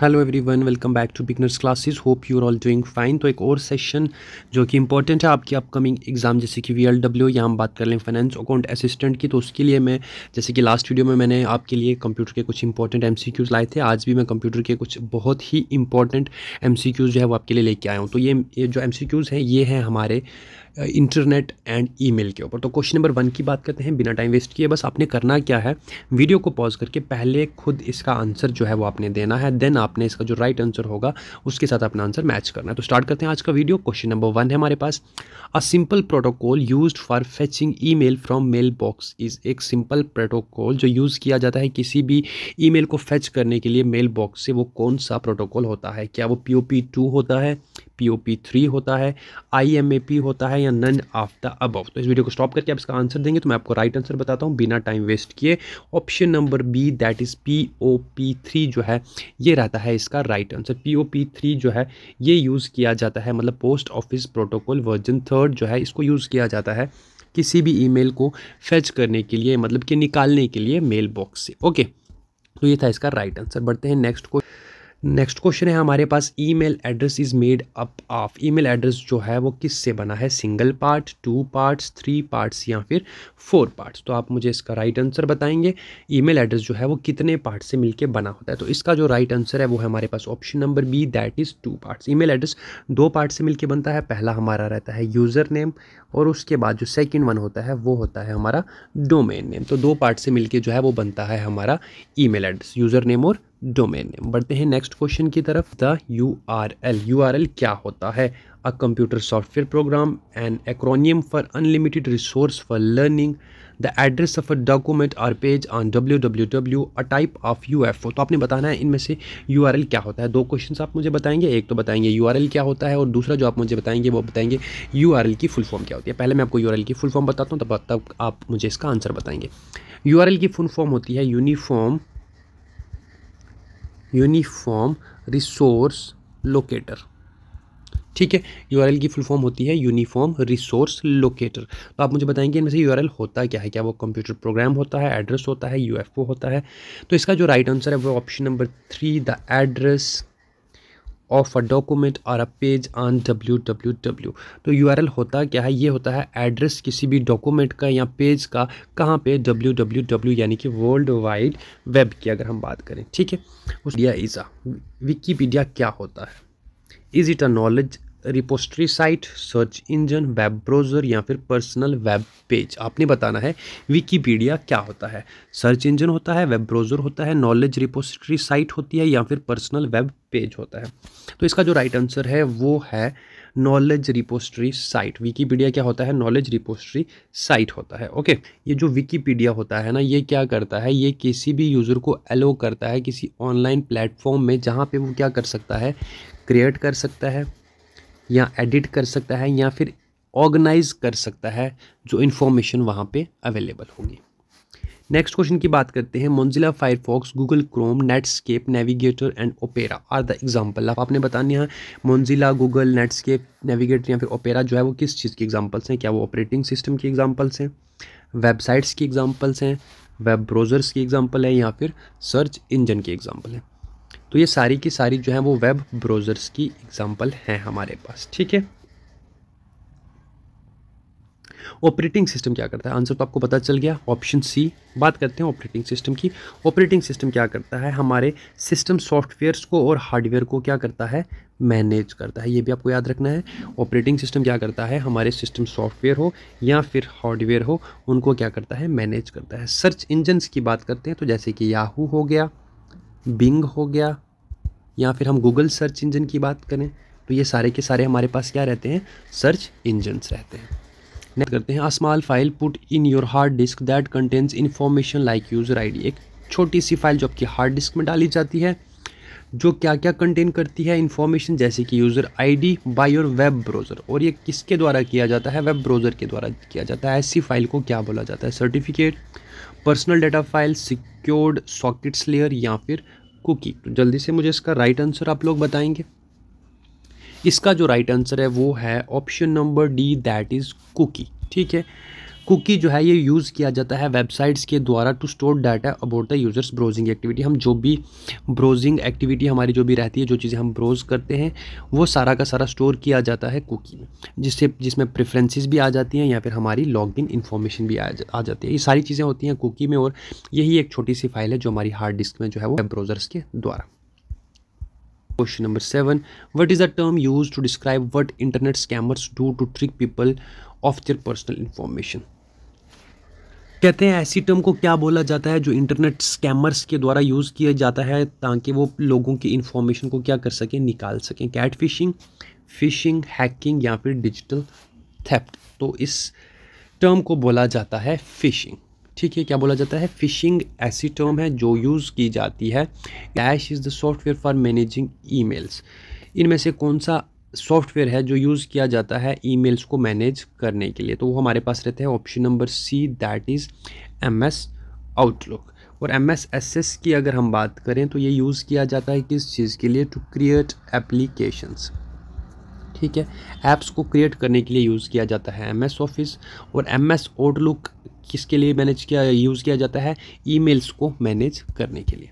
hello everyone welcome back to beginners classes hope you are all doing fine तो एक और session जो कि इंपॉर्टेंट है आपकी अपकमिंग एग्जाम जैसे कि वी एल डब्ल्यू या हम बात कर लें फाइनेंस अकाउंट असिस्टेंट की तो उसके लिए मैं जैसे कि लास्ट वीडियो में मैंने आपके लिए कंप्यूटर के कुछ इंपॉर्टेंट एम सी क्यूज़ लाए थे आज भी मैं कंप्यूटर के कुछ बहुत ही इंपॉर्टेंट एम सी क्यूज़ जो है वो आपके लिए लेके आया हूँ तो ये, ये जो एम सी क्यूज़ हैं ये हैं हमारे इंटरनेट एंड ईमेल के ऊपर तो क्वेश्चन नंबर वन की बात करते हैं बिना टाइम वेस्ट किए बस आपने करना क्या है वीडियो को पॉज करके पहले खुद इसका आंसर जो है वो आपने देना है देन आपने इसका जो राइट आंसर होगा उसके साथ अपना आंसर मैच करना है तो स्टार्ट करते हैं आज का वीडियो क्वेश्चन नंबर वन है हमारे पास a simple protocol use for fetching e mail from mail box is एक सिंपल प्रोटोकॉल जो यूज़ किया जाता है किसी भी ई मेल को फैच करने के लिए मेल बॉक्स से वो कौन सा प्रोटोकॉल होता है क्या वो पी ओ पी टू होता है पी थ्री होता है आई एम ए पी होता है या नन ऑफ द अबव तो इस वीडियो को स्टॉप करके आप इसका आंसर देंगे तो मैं आपको राइट आंसर बताता हूँ बिना टाइम वेस्ट किए option number B that is P O P three जो है ये रहता है इसका right answer P O P three जो है ये यूज़ किया जाता है मतलब post office protocol version third जो है इसको यूज़ किया जाता है किसी भी ईमेल को फेच करने के लिए मतलब कि निकालने के लिए मेल बॉक्स से ओके तो ये था इसका राइट आंसर बढ़ते हैं नेक्स्ट को नेक्स्ट क्वेश्चन है हमारे पास email address is made up of email address जो है वो किस से बना है single part two parts three parts या फिर फोर पार्ट्स तो आप मुझे इसका राइट right आंसर बताएंगे ईमेल एड्रेस जो है वो कितने पार्ट से मिलके बना होता है तो इसका जो राइट right आंसर है वो है हमारे पास option number B that is two parts mail address दो पार्ट से के बनता है पहला हमारा रहता है यूज़र नेम और उसके बाद जो सेकेंड वन होता है वो होता है हमारा डोमेन नेम तो दो पार्ट से मिलके जो है वो बनता है हमारा मेल एड्रेस यूज़र नेम और डोमेन नेम बढ़ते हैं नेक्स्ट क्वेश्चन की तरफ the U R L U R L क्या होता है a computer software program and acronym for unlimited resource for learning the address of a document or page on W W W a type of U F O तो आपने बताना है इनमें से you R L क्या होता है दो क्वेश्चन आप मुझे बताएंगे एक तो बताएंगे यू आर एल क्या होता है और दूसरा जो आप मुझे बताएंगे वो बताएंगे यू आर एल की फुल फॉर्म क्या होती है पहले मैं आपको यू आर एल की फुल फॉर्म बताता हूँ तब तक आप मुझे इसका आंसर बताएंगे यू आर एल की फुल फॉर्म होती है यूनिफॉर्म यूनिफॉर्म रिसोर्स लोकेटर ठीक है एल की फुल फॉर्म होती है यूनिफॉर्म रिसोर्स लोकेटर तो आप मुझे बताएंगे इनमें से एल होता क्या है क्या वो कंप्यूटर प्रोग्राम होता है एड्रेस होता है ओ होता है तो इसका जो राइट आंसर है वो option number three the address of a document और a page on W W W तो यू आर एल होता क्या है ये होता है एड्रेस किसी भी डॉक्यूमेंट का या पेज का कहाँ पे डब्ल्यू डब्ल्यू डब्ल्यू यानी कि वर्ल्ड वाइड वेब की अगर हम बात करें ठीक है उस इज़ा विकीपीडिया क्या होता है is it a knowledge repository site search engine web browser या फिर पर्सनल वेब पेज आपने बताना है विकीपीडिया क्या होता है सर्च इंजन होता है वेब ब्राउज़र होता है नॉलेज रिपोस्ट्री साइट होती है या फिर पर्सनल वेब पेज होता है तो इसका जो राइट आंसर है वो है नॉलेज रिपोस्ट्री साइट विकीपीडिया क्या होता है नॉलेज रिपोस्ट्री साइट होता है ओके ये जो विकीपीडिया होता है ना ये क्या करता है ये किसी भी यूज़र को अलो करता है किसी ऑनलाइन प्लेटफॉर्म में जहाँ पे वो क्या कर सकता है क्रिएट कर सकता है या एडिट कर सकता है या फिर ऑर्गेनाइज कर सकता है जो इन्फॉर्मेशन वहाँ पे अवेलेबल होगी नेक्स्ट क्वेश्चन की बात करते हैं Mozilla Firefox Google Chrome Netscape Navigator and Opera are the example आप आपने बताने है मंजिला गूगल नेटस्केप नेविगेटर या फिर ओपेरा जो है वो किस चीज़ की एग्जांपल्स हैं क्या वो ऑपरेटिंग सिस्टम की एग्जांपल्स हैं वेबसाइट्स की एग्ज़ाम्पल्स हैं वेब ब्रोजर्स की एग्ज़ाम्पल है या फिर सर्च इंजन की एग्ज़ाम्पल हैं तो ये सारी की सारी जो है वो वेब ब्राउज़र्स की एग्ज़ाम्पल हैं हमारे पास ठीक है ऑपरेटिंग सिस्टम क्या करता है आंसर तो आपको पता चल गया ऑप्शन सी बात करते हैं ऑपरेटिंग सिस्टम की ऑपरेटिंग सिस्टम क्या करता है हमारे सिस्टम सॉफ्टवेयर्स को और हार्डवेयर को क्या करता है मैनेज करता है ये भी आपको याद रखना है ऑपरेटिंग सिस्टम क्या करता है हमारे सिस्टम सॉफ्टवेयर हो या फिर हार्डवेयर हो उनको क्या करता है मैनेज करता है सर्च इंजन्स की बात करते हैं तो जैसे कि याहू हो गया बिंग हो गया या फिर हम गूगल सर्च इंजन की बात करें तो ये सारे के सारे हमारे पास क्या रहते हैं सर्च इंजनस रहते हैं नेक्स्ट करते हैं small file put in your hard disk that contains information like user I एक छोटी सी फाइल जो आपकी हार्ड डिस्क में डाली जाती है जो क्या क्या कंटेन करती है इन्फॉर्मेशन जैसे कि user ID by your web browser और ये किसके द्वारा किया जाता है वेब ब्राउज़र के द्वारा किया जाता है ऐसी फाइल को क्या बोला जाता है certificate personal data file secured sockets layer या फिर कुकी तो जल्दी से मुझे इसका राइट आंसर आप लोग बताएंगे इसका जो राइट आंसर है वो है option number D that is cookie ठीक है कुकी जो है ये यूज़ किया जाता है वेबसाइट्स के द्वारा to store data about the users browsing activity हम जो भी ब्राउजिंग एक्टिविटी हमारी जो भी रहती है जो चीज़ें हम ब्राउज करते हैं वो सारा का सारा स्टोर किया जाता है कुकी में जिससे जिसमें प्रेफरेंसेस भी आ जाती हैं या फिर हमारी लॉग इन इन्फॉर्मेशन भी आ, जा, आ जाती है ये सारी चीज़ें होती हैं कुकी में और यही एक छोटी सी फाइल है जो हमारी हार्ड डिस्क में जो है वो वेब ब्राउज़र्स के द्वारा question number seven what is a term use to describe what internet scammers do to trick people of their personal information कहते हैं ऐसी टर्म को क्या बोला जाता है जो इंटरनेट स्कैमर्स के द्वारा यूज़ किया जाता है ताकि वो लोगों की इन्फॉर्मेशन को क्या कर सकें निकाल सकें कैट फिशिंग फिशिंग हैकिंग या फिर डिजिटल थेप्ट तो इस टर्म को बोला जाता है फिशिंग ठीक है क्या बोला जाता है फिशिंग ऐसी टर्म है जो यूज़ की जाती है cache is the software for managing emails इनमें से कौन सा सॉफ्टवेयर है जो यूज़ किया जाता है ईमेल्स को मैनेज करने के लिए तो वो हमारे पास रहते हैं option number C that is M S Outlook और एम एस एस एस की अगर हम बात करें तो ये यूज़ किया जाता है किस चीज़ के लिए टू क्रिएट एप्लीकेशंस ठीक है ऐप्स को क्रिएट करने के लिए यूज़ किया जाता है एम एस ऑफिस और एम एस आउटलुक किसके लिए मैनेज किया यूज़ किया जाता है मेल्स को मैनेज करने के लिए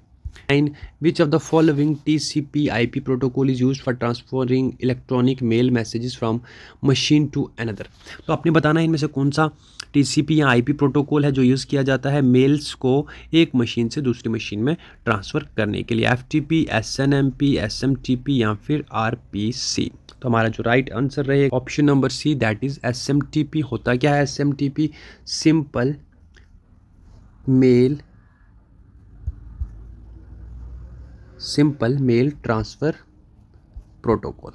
nine which of the following T C P I P protocol is use for transferring electronic mail messages from machine to another तो आपने बताना है इनमें से कौन सा टी सी पी या आई पी प्रोटोकॉल है जो यूज़ किया जाता है मेल्स को एक मशीन से दूसरी मशीन में ट्रांसफर करने के लिए F T P S N M P S M T P या फिर आर पी सी तो हमारा जो राइट आंसर रहे option number C that is S M T P होता क्या है S M T P simple mail simple mail transfer protocol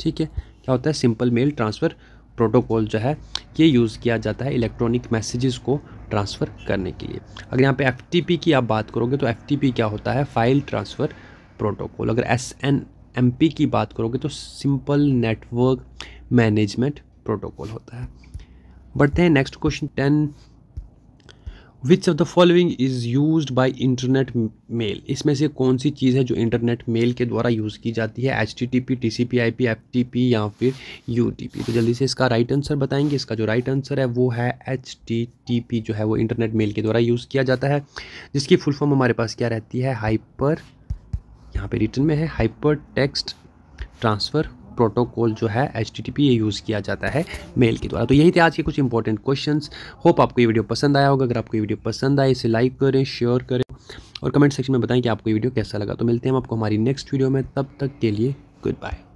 ठीक है क्या होता है सिंपल मेल ट्रांसफ़र प्रोटोकॉल जो है ये यूज़ किया जाता है इलेक्ट्रॉनिक मैसेजेस को ट्रांसफ़र करने के लिए अगर यहाँ पे एफ की आप बात करोगे तो एफ क्या होता है फ़ाइल ट्रांसफ़र प्रोटोकॉल अगर एस एन एम पी की बात करोगे तो सिंपल नेटवर्क मैनेजमेंट प्रोटोकॉल होता है बढ़ते हैं next question ten which of the following is use by internet mail इसमें से कौन सी चीज़ है जो इंटरनेट मेल के द्वारा यूज़ की जाती है H T T P T C P I P F T P या फिर यू टी पी तो जल्दी से इसका राइट आंसर बताएंगे इसका जो राइट आंसर है वो है एच टी टी पी जो है वो इंटरनेट मेल के द्वारा यूज़ किया जाता है जिसकी फुल फॉर्म हमारे पास क्या रहती है हाइपर यहाँ पे रिटर्न में है हाइपर टेक्स्ट ट्रांसफ़र प्रोटोकॉल जो है एच ये यूज़ किया जाता है मेल के द्वारा तो यही थे आज के कुछ इंपॉर्टेंट क्वेश्चन होप आपको ये वीडियो पसंद आया होगा अगर आपको ये वीडियो पसंद आए इसे लाइक करें शेयर करें और कमेंट सेक्शन में बताएं कि आपको ये वीडियो कैसा लगा तो मिलते हैं हम आपको हमारी नेक्स्ट वीडियो में तब तक के लिए गुड बाय